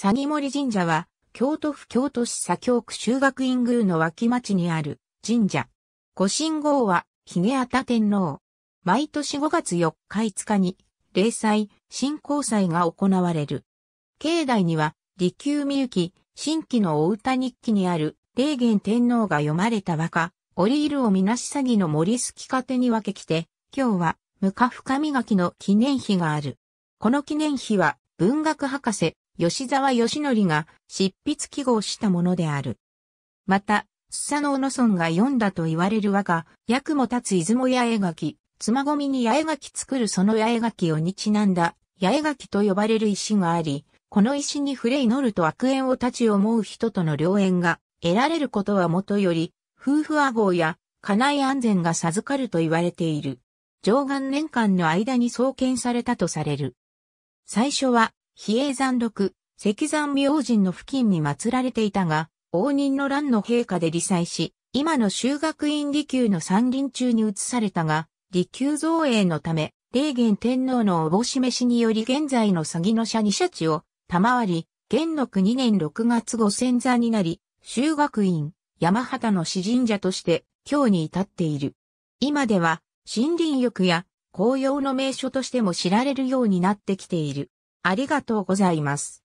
詐欺森神社は、京都府京都市左京区修学院宮の脇町にある神社。ご神号は、ヒゲアタ天皇。毎年5月4日5日に、霊祭、新興祭が行われる。境内には、利休みゆき、新規のお歌日記にある、霊元天皇が読まれた和歌、オリールをみなし詐欺の森好き勝手に分け来て、今日は、無フ深磨きの記念碑がある。この記念碑は、文学博士、吉沢義則が執筆記号したものである。また、須佐の野村が読んだと言われる和が、役も立つ出雲八重垣、妻ごみに八重垣作るその八重垣をにちなんだ、八重垣と呼ばれる石があり、この石に触れ祈ると悪縁を立ち思う人との良縁が得られることはもとより、夫婦和合や家内安全が授かると言われている。上岸年間の間に創建されたとされる。最初は比叡山六、石山明神の付近に祀られていたが、応仁の乱の陛下で理祭し、今の修学院離宮の山林中に移されたが、離宮造営のため、霊元天皇のおぼし召しにより現在の詐欺の社に社地を賜り、元禄2年6月5戦座になり、修学院、山畑の詩神社として今日に至っている。今では森林浴や紅葉の名所としても知られるようになってきている。ありがとうございます。